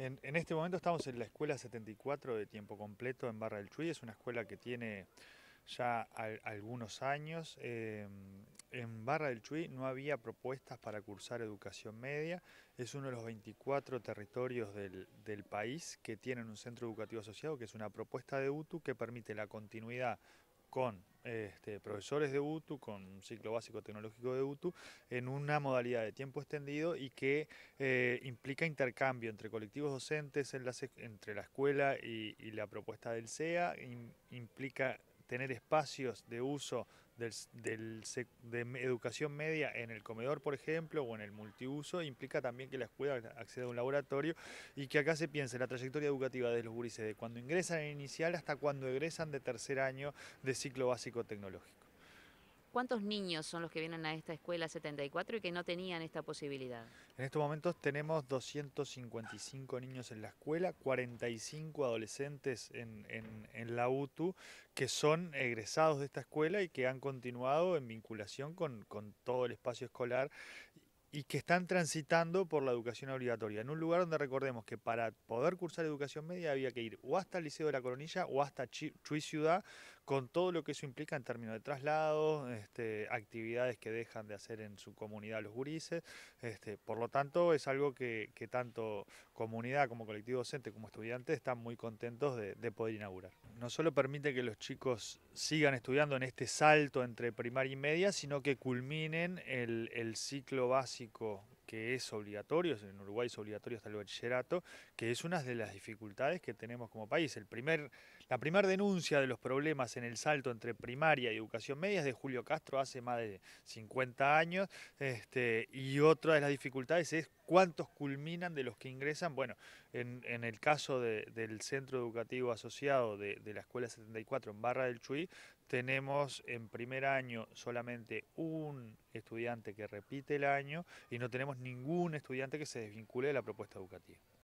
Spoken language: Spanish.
En, este momento estamos en la escuela 74 de tiempo completo en Barra del Chuy. Es una escuela que tiene ya algunos años. Em, en Barra del Chuy no había propuestas para cursar educación media. Es uno de los 24 territorios del país que tienen un centro educativo asociado, que es una propuesta de UTU que permite la continuidad con este, profesores de UTU, con un ciclo básico tecnológico de UTU, en una modalidad de tiempo extendido y que eh, implica intercambio entre colectivos docentes entre la escuela y, la propuesta del CEA, implica tener espacios de uso del, de educación media en el comedor, por ejemplo, o en el multiuso, implica también que la escuela acceda a un laboratorio y que acá se piense la trayectoria educativa de los gurises de cuando ingresan en inicial hasta cuando egresan de tercer año de ciclo básico tecnológico. ¿Cuántos niños son los que vienen a esta escuela 74 y que no tenían esta posibilidad? En estos momentos tenemos 255 niños en la escuela, 45 adolescentes en, la UTU que son egresados de esta escuela y que han continuado en vinculación con, con todo el espacio escolar y que están transitando por la educación obligatoria, en un lugar donde recordemos que para poder cursar educación media había que ir o hasta el Liceo de la Coronilla o hasta Chuy Ciudad, con todo lo que eso implica en términos de traslados, este, actividades que dejan de hacer en su comunidad los gurises. Este, por lo tanto, es algo que, tanto comunidad como colectivo docente como estudiantes están muy contentos de, poder inaugurar. No solo permite que los chicos sigan estudiando en este salto entre primaria y media, sino que culminen el, ciclo básico que es obligatorio, en Uruguay es obligatorio hasta el bachillerato, que es una de las dificultades que tenemos como país. El primer la primera denuncia de los problemas en el salto entre primaria y educación media es de Julio Castro hace más de 50 años este, y otra de las dificultades es cuántos culminan de los que ingresan. Bueno, en, el caso del centro educativo asociado de, de la Escuela 74 en Barra del Chuy, tenemos en primer año solamente un estudiante que repite el año y no tenemos ningún estudiante que se desvincule de la propuesta educativa.